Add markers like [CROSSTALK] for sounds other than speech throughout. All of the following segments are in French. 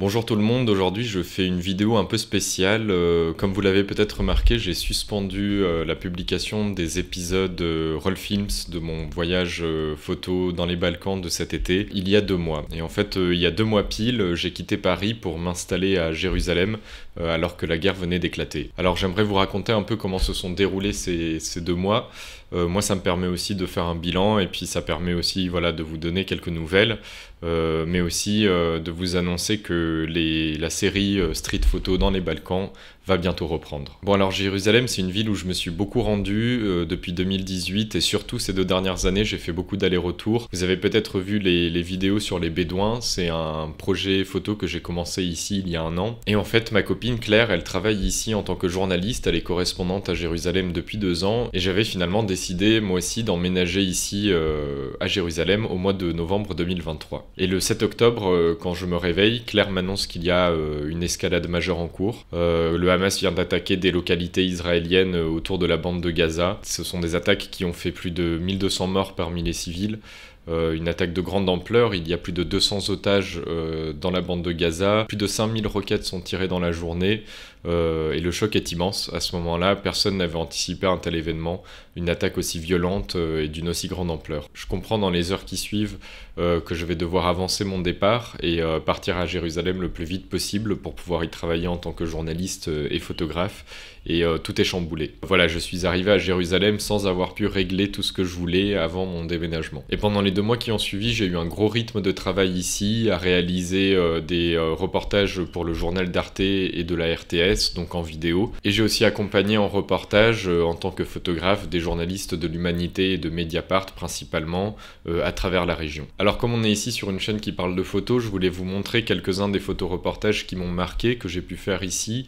Bonjour tout le monde, aujourd'hui je fais une vidéo un peu spéciale. Euh, comme vous l'avez peut-être remarqué, j'ai suspendu euh, la publication des épisodes euh, Roll Films de mon voyage photo dans les Balkans de cet été il y a deux mois. Et en fait, il y a deux mois pile, j'ai quitté Paris pour m'installer à Jérusalem alors que la guerre venait d'éclater. Alors j'aimerais vous raconter un peu comment se sont déroulés ces deux mois. Euh, moi, ça me permet aussi de faire un bilan et puis ça permet aussi voilà, de vous donner quelques nouvelles, euh, mais aussi euh, de vous annoncer que les, la série Street Photo dans les Balkans va bientôt reprendre. Bon alors Jérusalem, c'est une ville où je me suis beaucoup rendu depuis 2018 et surtout ces deux dernières années, j'ai fait beaucoup d'allers-retours. Vous avez peut-être vu les, les, vidéos sur les Bédouins, c'est un projet photo que j'ai commencé ici il y a un an. Et en fait, ma copine Claire, elle travaille ici en tant que journaliste, elle est correspondante à Jérusalem depuis deux ans et j'avais finalement décidé décidé, moi aussi, d'emménager ici euh, à Jérusalem au mois de novembre 2023. Et le 7 octobre, euh, quand je me réveille, Claire m'annonce qu'il y a euh, une escalade majeure en cours. le Hamas vient d'attaquer des localités israéliennes autour de la bande de Gaza. Ce sont des attaques qui ont fait plus de 1200 morts parmi les civils. Euh, une attaque de grande ampleur. Il y a plus de 200 otages euh, dans la bande de Gaza. Plus de 5000 roquettes sont tirées dans la journée. Euh, et le choc est immense. À ce moment-là, personne n'avait anticipé un tel événement, une attaque aussi violente et d'une aussi grande ampleur. Je comprends dans les heures qui suivent que je vais devoir avancer mon départ et partir à Jérusalem le plus vite possible pour pouvoir y travailler en tant que journaliste et photographe. Et tout est chamboulé. Voilà, je suis arrivé à Jérusalem sans avoir pu régler tout ce que je voulais avant mon déménagement. Et pendant les deux mois qui ont suivi, j'ai eu un gros rythme de travail ici, à réaliser euh, des euh, reportages pour le journal d'Arte et de la RTS, donc en vidéo. Et j'ai aussi accompagné en reportage, euh, en tant que photographe, des journalistes de l'Humanité et de Mediapart principalement, à travers la région. Alors comme on est ici sur une chaîne qui parle de photos, je voulais vous montrer quelques-uns des photoreportages qui m'ont marqué, que j'ai pu faire ici.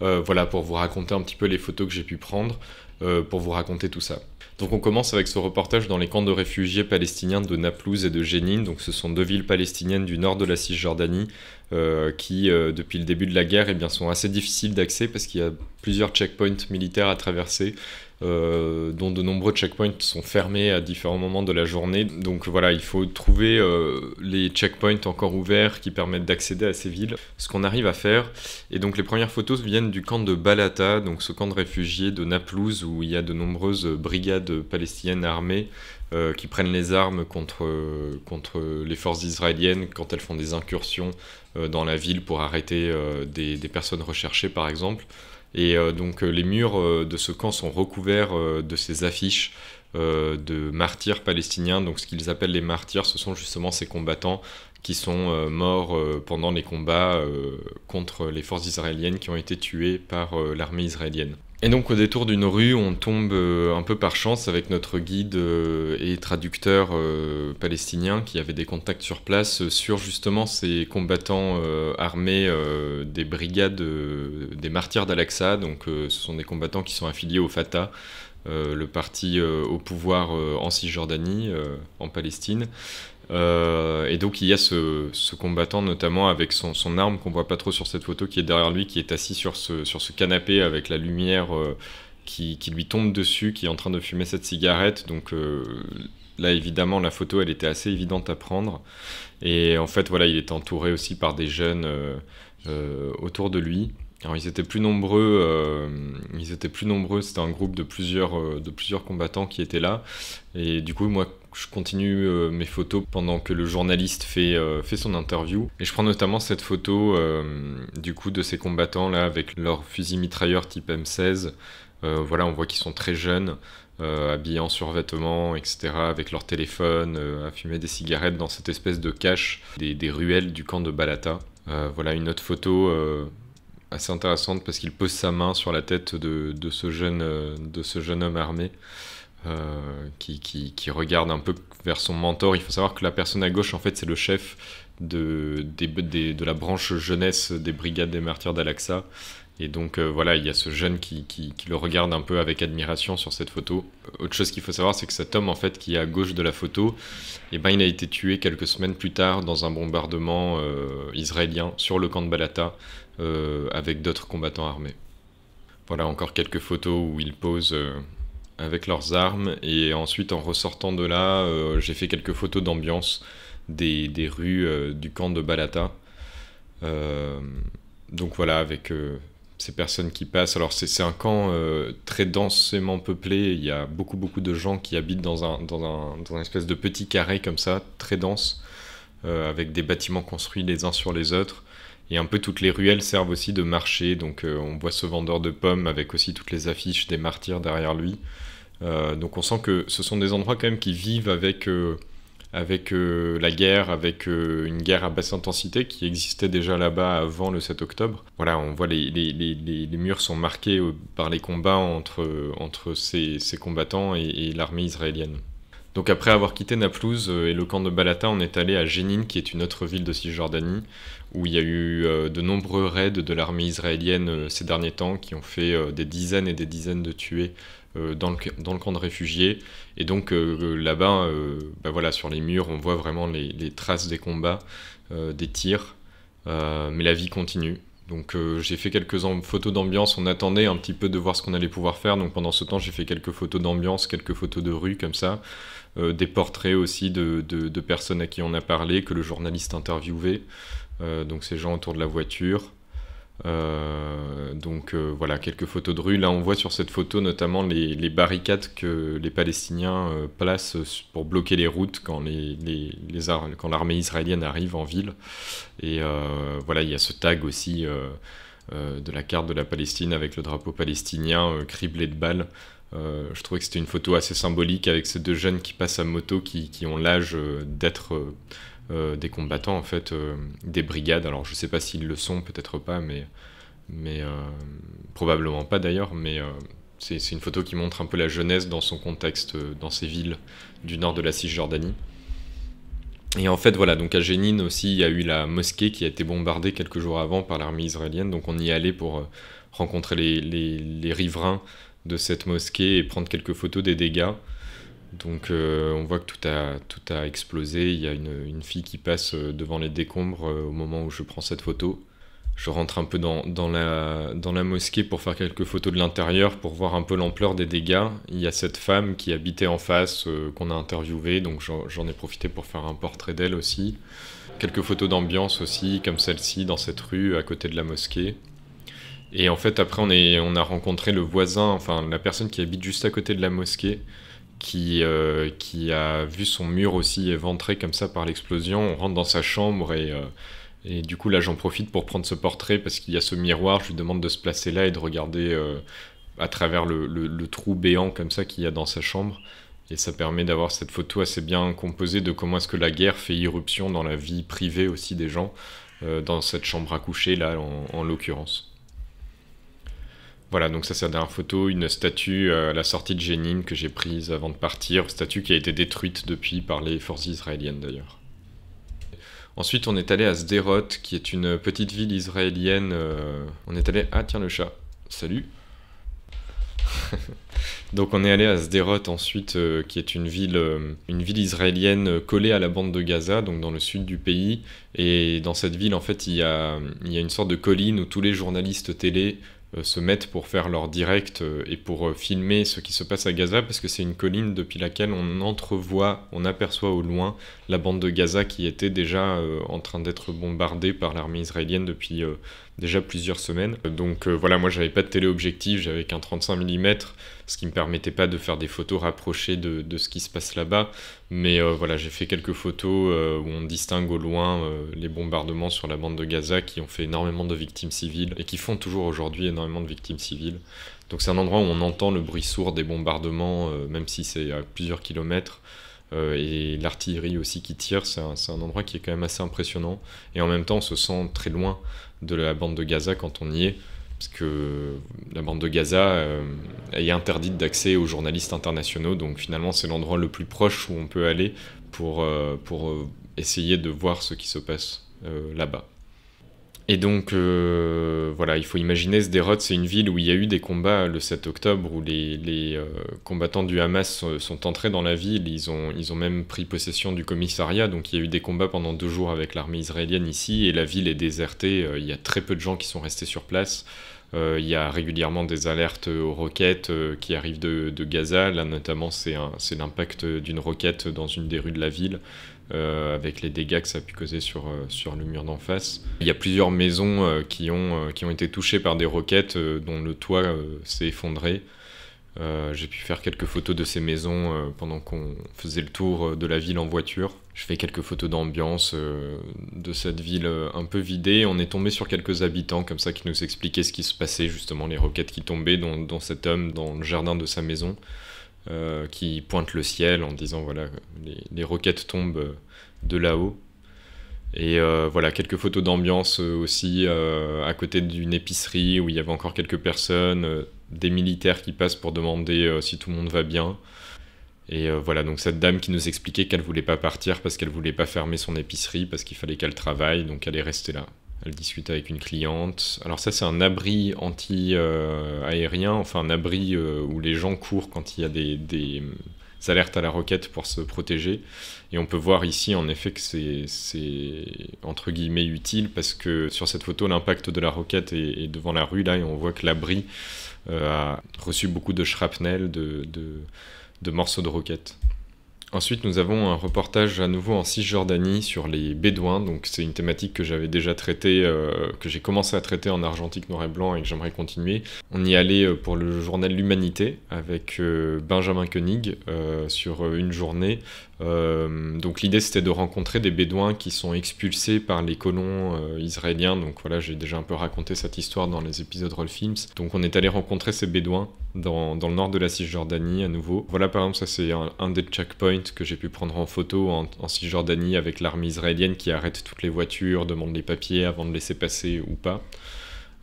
voilà, pour vous raconter un petit peu les photos que j'ai pu prendre. Euh, pour vous raconter tout ça. Donc on commence avec ce reportage dans les camps de réfugiés palestiniens de Naplouse et de Jénine. Donc ce sont deux villes palestiniennes du nord de la Cisjordanie euh, qui, euh, depuis le début de la guerre, eh bien, sont assez difficiles d'accès parce qu'il y a plusieurs checkpoints militaires à traverser euh, dont de nombreux checkpoints sont fermés à différents moments de la journée. Donc voilà, il faut trouver euh, les checkpoints encore ouverts qui permettent d'accéder à ces villes, ce qu'on arrive à faire. Et donc les premières photos viennent du camp de Balata, donc ce camp de réfugiés de Naplouse où il y a de nombreuses brigades palestiniennes armées euh, qui prennent les armes contre, les forces israéliennes quand elles font des incursions dans la ville pour arrêter des, personnes recherchées par exemple. Et euh, donc euh, les murs euh, de ce camp sont recouverts de ces affiches de martyrs palestiniens. Donc ce qu'ils appellent les martyrs, ce sont justement ces combattants qui sont morts pendant les combats contre les forces israéliennes qui ont été tués par l'armée israélienne. Et donc au détour d'une rue, on tombe euh, un peu par chance avec notre guide euh, et traducteur euh, palestinien qui avait des contacts sur place sur justement ces combattants armés des brigades des martyrs d'Al-Aqsa. Donc ce sont des combattants qui sont affiliés au Fatah, le parti au pouvoir en Cisjordanie, en Palestine. Euh, et donc il y a ce, combattant notamment avec son, arme qu'on voit pas trop sur cette photo qui est derrière lui, qui est assis sur ce, sur ce canapé avec la lumière euh, qui, lui tombe dessus, qui est en train de fumer cette cigarette. Donc euh, là évidemment la photo elle était assez évidente à prendre. Et en fait voilà il est entouré aussi par des jeunes autour de lui. Alors ils étaient plus nombreux, ils étaient plus nombreux. C'était un groupe de plusieurs, de plusieurs combattants qui étaient là. Et du coup, moi, je continue euh, mes photos pendant que le journaliste euh, fait, son interview. Et je prends notamment cette photo euh, du coup de ces combattants là avec leur fusil mitrailleur type M16. voilà, on voit qu'ils sont très jeunes, habillés en survêtement, etc., avec leur téléphone, à fumer des cigarettes dans cette espèce de cache des, ruelles du camp de Balata. voilà une autre photo assez intéressante parce qu'il pose sa main sur la tête ce, jeune, de ce jeune homme armé. Euh, qui, qui, regarde un peu vers son mentor. Il faut savoir que la personne à gauche, en fait, c'est le chef de, des, de la branche jeunesse des brigades des martyrs d'Alaxa. Et donc euh, voilà, il y a ce jeune qui, qui, le regarde un peu avec admiration sur cette photo. Autre chose qu'il faut savoir, c'est que cet homme en fait qui est à gauche de la photo, et eh ben, il a été tué quelques semaines plus tard dans un bombardement euh, israélien sur le camp de Balata avec d'autres combattants armés. Voilà encore quelques photos où il pose avec leurs armes. Et ensuite, en ressortant de là, euh, j'ai fait quelques photos d'ambiance des, rues euh, du camp de Balata. Euh, donc voilà, avec ces personnes qui passent. Alors c'est un camp très densément peuplé. Il y a beaucoup beaucoup de gens qui habitent dans un, dans un espèce de petit carré comme ça, très dense, avec des bâtiments construits les uns sur les autres. Et un peu toutes les ruelles servent aussi de marché. Donc euh, on voit ce vendeur de pommes avec aussi toutes les affiches des martyrs derrière lui. Euh, donc on sent que ce sont des endroits quand même qui vivent avec, euh, avec la guerre, avec une guerre à basse intensité qui existait déjà là-bas avant le 7 octobre. Voilà, on voit les, les, les, murs sont marqués par les combats entre, entre ces, ces combattants et, et l'armée israélienne. Donc après avoir quitté Naplouse et le camp de Balata, on est allé à Jenin, qui est une autre ville de Cisjordanie où il y a eu euh, de nombreux raids de l'armée israélienne euh, ces derniers temps qui ont fait euh, des dizaines et des dizaines de tués dans le, camp de réfugiés. Et donc là-bas, bah voilà, sur les murs, on voit vraiment les, traces des combats, des tirs, mais la vie continue. Donc j'ai fait quelques photos d'ambiance, on attendait un petit peu de voir ce qu'on allait pouvoir faire, donc pendant ce temps j'ai fait quelques photos d'ambiance, quelques photos de rue comme ça, des portraits aussi de, personnes à qui on a parlé, que le journaliste interviewait, euh, donc ces gens autour de la voiture. Euh, donc euh, voilà, quelques photos de rue. Là, on voit sur cette photo notamment les, barricades que les Palestiniens placent pour bloquer les routes quand, les, quand l'armée israélienne arrive en ville. Et voilà, il y a ce tag aussi de la carte de la Palestine avec le drapeau palestinien criblé de balles. je trouvais que c'était une photo assez symbolique avec ces deux jeunes qui passent à moto qui ont l'âge d'être euh, des combattants, en fait, euh, des brigades. Alors, je ne sais pas s'ils le sont, peut-être pas, mais, euh, probablement pas d'ailleurs, mais c'est une photo qui montre un peu la jeunesse dans son contexte, dans ces villes du nord de la Cisjordanie. Et en fait, voilà, donc à Génine aussi, il y a eu la mosquée qui a été bombardée quelques jours avant par l'armée israélienne. Donc on y allait pour rencontrer les, riverains de cette mosquée et prendre quelques photos des dégâts. Donc euh, on voit que tout a, tout explosé. Il y a une, fille qui passe euh, devant les décombres euh, au moment où je prends cette photo. Je rentre un peu dans, la, dans la mosquée pour faire quelques photos de l'intérieur, pour voir un peu l'ampleur des dégâts. Il y a cette femme qui habitait en face, qu'on a interviewée, donc j'en ai profité pour faire un portrait d'elle aussi. Quelques photos d'ambiance aussi, comme celle-ci, dans cette rue à côté de la mosquée. Et en fait, après, on a rencontré le voisin, enfin la personne qui habite juste à côté de la mosquée, euh, qui, a vu son mur aussi éventré comme ça par l'explosion. On rentre dans sa chambre euh, et, du coup là j'en profite pour prendre ce portrait parce qu'il y a ce miroir. Je lui demande de se placer là et de regarder euh, à travers le, trou béant comme ça qu'il y a dans sa chambre. Et ça permet d'avoir cette photo assez bien composée de comment est-ce que la guerre fait irruption dans la vie privée aussi des gens, dans cette chambre à coucher là en l'occurrence. Voilà, donc ça c'est la dernière photo, une statue euh, à la sortie de Jénine que j'ai prise avant de partir, statue qui a été détruite depuis par les forces israéliennes d'ailleurs. Ensuite on est allé à Sderot, qui est une petite ville israélienne. Euh, on est allé... Ah tiens le chat, salut [LAUGHS] donc on est allé à Sderot ensuite, euh, qui est une ville, une ville israélienne collée à la bande de Gaza, donc dans le sud du pays. Et dans cette ville, en fait, il y a, il y a une sorte de colline où tous les journalistes télé euh, se mettent pour faire leur direct euh, et pour euh, filmer ce qui se passe à Gaza parce que c'est une colline depuis laquelle on entrevoit, on aperçoit au loin la bande de Gaza qui était déjà en train d'être bombardée par l'armée israélienne depuis déjà plusieurs semaines. Donc euh, voilà, moi j'avais pas de téléobjectif, j'avais qu'un 35 mm, ce qui me permettait pas de faire des photos rapprochées de, ce qui se passe là-bas. Mais euh, voilà, j'ai fait quelques photos euh, où on distingue au loin les bombardements sur la bande de Gaza qui ont fait énormément de victimes civiles et qui font toujours aujourd'hui énormément de victimes civiles. Donc c'est un endroit où on entend le bruit sourd des bombardements, même si c'est à plusieurs kilomètres. et l'artillerie aussi qui tire, c'est un, un, endroit qui est quand même assez impressionnant. Et en même temps, on se sent très loin de la bande de Gaza quand on y est, parce que la bande de Gaza euh, est interdite d'accès aux journalistes internationaux, donc finalement c'est l'endroit le plus proche où on peut aller pour, euh, pour euh, essayer de voir ce qui se passe là-bas. Et donc, euh, voilà, il faut imaginer Sderot, c'est une ville où il y a eu des combats le 7 octobre, où les, euh, combattants du Hamas sont, entrés dans la ville, ils ont, même pris possession du commissariat, donc il y a eu des combats pendant deux jours avec l'armée israélienne ici, et la ville est désertée, euh, il y a très peu de gens qui sont restés sur place, il y a régulièrement des alertes aux roquettes qui arrivent de, de Gaza, là notamment c'est l'impact d'une roquette dans une des rues de la ville, euh, avec les dégâts que ça a pu causer sur, euh, sur le mur d'en face. Il y a plusieurs maisons euh, qui, ont, qui ont été touchées par des roquettes dont le toit s'est effondré. j'ai pu faire quelques photos de ces maisons pendant qu'on faisait le tour de la ville en voiture. Je fais quelques photos d'ambiance de cette ville un peu vidée. On est tombé sur quelques habitants comme ça qui nous expliquaient ce qui se passait, justement les roquettes qui tombaient dans, dans cet homme, dans le jardin de sa maison. Euh, qui pointe le ciel en disant voilà, les, roquettes tombent euh, de là-haut. Et euh, voilà, quelques photos d'ambiance aussi à côté d'une épicerie où il y avait encore quelques personnes, des militaires qui passent pour demander si tout le monde va bien. Et voilà, donc cette dame qui nous expliquait qu'elle voulait pas partir parce qu'elle voulait pas fermer son épicerie, parce qu'il fallait qu'elle travaille, donc elle est restée là. Elle discute avec une cliente. Alors ça, c'est un abri anti-aérien, enfin un abri euh, où les gens courent quand il y a des, euh, alertes à la roquette pour se protéger. Et on peut voir ici, en effet, que c'est entre guillemets utile parce que sur cette photo, l'impact de la roquette est, devant la rue là et on voit que l'abri euh, a reçu beaucoup de shrapnel, de, de morceaux de roquette. Ensuite, nous avons un reportage à nouveau en Cisjordanie sur les Bédouins. Donc, c'est une thématique que j'avais déjà traitée, euh, que j'ai commencé à traiter en argentique noir et blanc et que j'aimerais continuer. On y allait euh, pour le journal L'Humanité avec euh, Benjamin Koenig sur une journée euh, donc l'idée c'était de rencontrer des bédouins qui sont expulsés par les colons euh, israéliens. Donc voilà, j'ai déjà un peu raconté cette histoire dans les épisodes Roll Films. Donc on est allé rencontrer ces bédouins dans, dans le nord de la Cisjordanie à nouveau. Voilà par exemple, ça c'est un, des checkpoints que j'ai pu prendre en photo en, Cisjordanie avec l'armée israélienne qui arrête toutes les voitures, demande les papiers avant de laisser passer ou pas.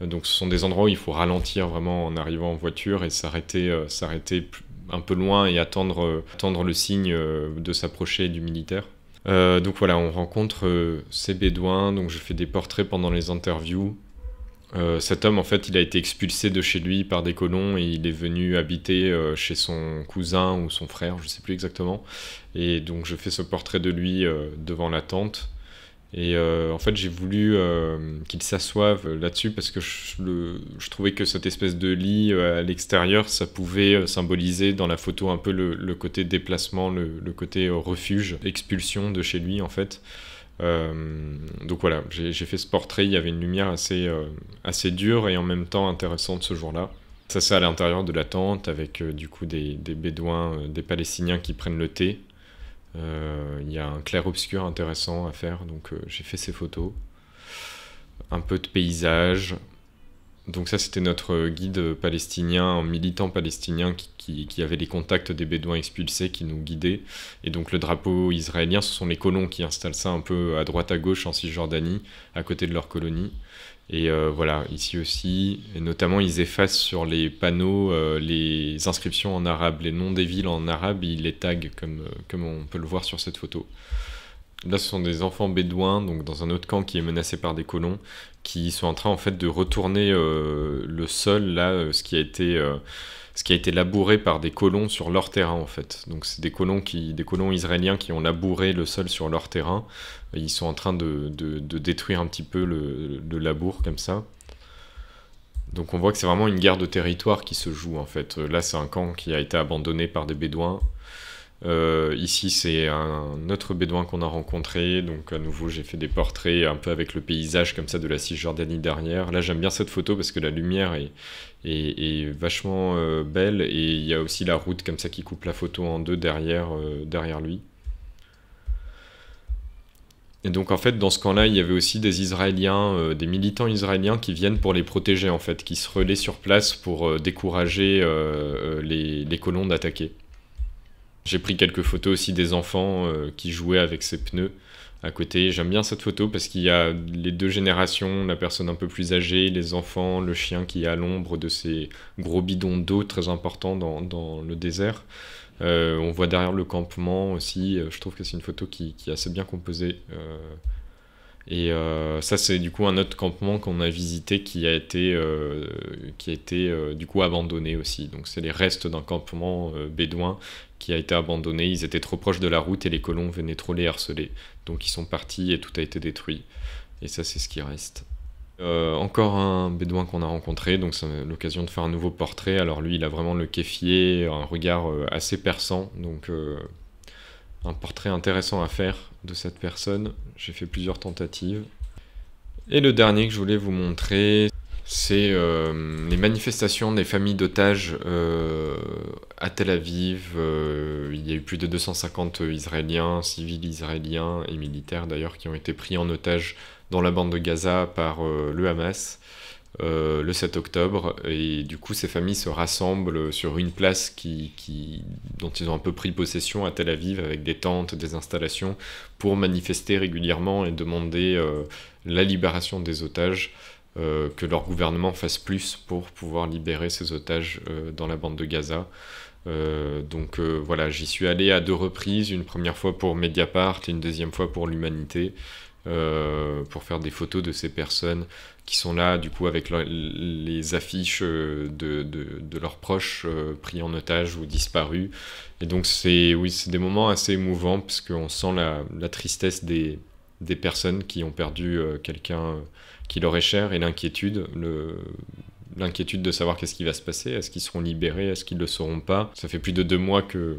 Euh, donc ce sont des endroits où il faut ralentir vraiment en arrivant en voiture et s'arrêter plus... s'arrêter un peu loin et attendre, euh, attendre le signe euh, de s'approcher du militaire. Euh, donc voilà, on rencontre ces Bédouins, donc je fais des portraits pendant les interviews. cet homme, en fait, il a été expulsé de chez lui par des colons et il est venu habiter chez son cousin ou son frère, je ne sais plus exactement. Et donc je fais ce portrait de lui devant la tente. Et euh, en fait, j'ai voulu euh, qu'il s'assoive là-dessus parce que je, trouvais que cette espèce de lit euh, à l'extérieur, ça pouvait symboliser dans la photo un peu le, côté déplacement, le, côté refuge, expulsion de chez lui en fait. donc voilà, j'ai fait ce portrait, il y avait une lumière assez, assez dure et en même temps intéressante ce jour-là. Ça c'est à l'intérieur de la tente avec du coup des, des bédouins, des palestiniens qui prennent le thé euh, il y a un clair-obscur intéressant à faire, donc euh, j'ai fait ces photos. Un peu de paysage. Donc ça, c'était notre guide palestinien, un militant palestinien qui, avait les contacts des Bédouins expulsés, qui nous guidait. Et donc le drapeau israélien, ce sont les colons qui installent ça un peu à droite à gauche en Cisjordanie, à côté de leur colonie. Et euh, voilà, ici aussi, et notamment ils effacent sur les panneaux euh, les inscriptions en arabe, les noms des villes en arabe, ils les taguent comme, euh, comme on peut le voir sur cette photo. Là, ce sont des enfants bédouins, donc dans un autre camp qui est menacé par des colons, qui sont en train en fait de retourner le sol, là, ce qui a été ce qui a été labouré par des colons sur leur terrain en fait. Donc c'est des colons qui, des colons israéliens qui ont labouré le sol sur leur terrain. ils sont en train de, détruire un petit peu le, labour comme ça. Donc on voit que c'est vraiment une guerre de territoire qui se joue en fait. Là c'est un camp qui a été abandonné par des Bédouins. Euh, ici c'est un autre Bédouin qu'on a rencontré. Donc à nouveau j'ai fait des portraits un peu avec le paysage comme ça de la Cisjordanie derrière. Là j'aime bien cette photo parce que la lumière est, est, vachement euh, belle et il y a aussi la route comme ça qui coupe la photo en deux derrière, euh, derrière lui. Et donc en fait dans ce camp-là il y avait aussi des Israéliens, euh, des militants israéliens qui viennent pour les protéger en fait, qui se relaient sur place pour décourager les, les, colons d'attaquer. J'ai pris quelques photos aussi des enfants qui jouaient avec ces pneus à côté. J'aime bien cette photo parce qu'il y a les deux générations, la personne un peu plus âgée, les enfants, le chien qui est à l'ombre de ces gros bidons d'eau très importants dans, le désert. Euh, on voit derrière le campement aussi, euh, je trouve que c'est une photo qui, est assez bien composée. Euh, et euh, ça, c'est du coup un autre campement qu'on a visité qui a été, euh, qui a été euh, du coup abandonné aussi. Donc, c'est les restes d'un campement bédouin qui a été abandonné. Ils étaient trop proches de la route et les colons venaient trop les harceler. Donc, ils sont partis et tout a été détruit. Et ça, c'est ce qui reste. encore un bédouin qu'on a rencontré, donc c'est l'occasion de faire un nouveau portrait. Alors, lui, il a vraiment le kéfier, un regard assez perçant. Donc, un portrait intéressant à faire de cette personne. J'ai fait plusieurs tentatives. Et le dernier que je voulais vous montrer, c'est euh, les manifestations des familles d'otages euh, à Tel Aviv. Euh, il y a eu plus de 250 Israéliens, civils israéliens et militaires d'ailleurs, qui ont été pris en otage dans la bande de Gaza par le Hamas. Euh, le 7 octobre. Et du coup, ces familles se rassemblent sur une place qui, dont ils ont un peu pris possession à Tel Aviv avec des tentes, des installations, pour manifester régulièrement et demander euh, la libération des otages, euh, que leur gouvernement fasse plus pour pouvoir libérer ces otages dans la bande de Gaza. donc voilà, j'y suis allé à deux reprises, une première fois pour Mediapart et une deuxième fois pour l'Humanité. Euh, pour faire des photos de ces personnes qui sont là, du coup, avec les affiches euh, de, de, leurs proches euh, pris en otage ou disparus. Et donc, c'est oui, c'est des moments assez émouvants parce qu'on sent la, la tristesse des, des, personnes qui ont perdu quelqu'un qui leur est cher et l'inquiétude, le l'inquiétude de savoir qu'est-ce qui va se passer, est-ce qu'ils seront libérés, est-ce qu'ils ne le seront pas. Ça fait plus de deux mois que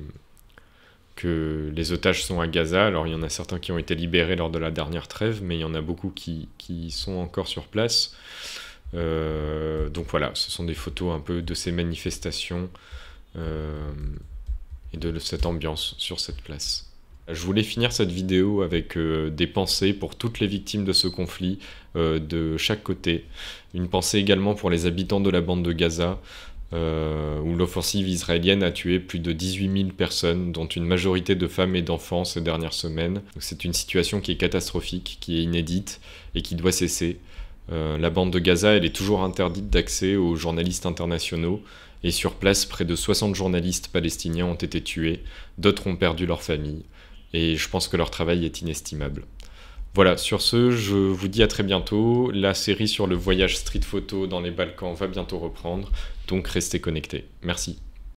que les otages sont à Gaza. Alors il y en a certains qui ont été libérés lors de la dernière trêve, mais il y en a beaucoup qui, sont encore sur place. Euh, donc voilà, ce sont des photos un peu de ces manifestations euh, et de cette ambiance sur cette place. Je voulais finir cette vidéo avec euh, des pensées pour toutes les victimes de ce conflit de chaque côté. Une pensée également pour les habitants de la bande de Gaza. Euh, où l'offensive israélienne a tué plus de 18 000 personnes, dont une majorité de femmes et d'enfants ces dernières semaines. C'est une situation qui est catastrophique, qui est inédite et qui doit cesser. Euh, la bande de Gaza, elle est toujours interdite d'accès aux journalistes internationaux, et sur place, près de 60 journalistes palestiniens ont été tués, d'autres ont perdu leur famille, et je pense que leur travail est inestimable. Voilà, sur ce, je vous dis à très bientôt. La série sur le voyage street photo dans les Balkans va bientôt reprendre, donc restez connectés. Merci.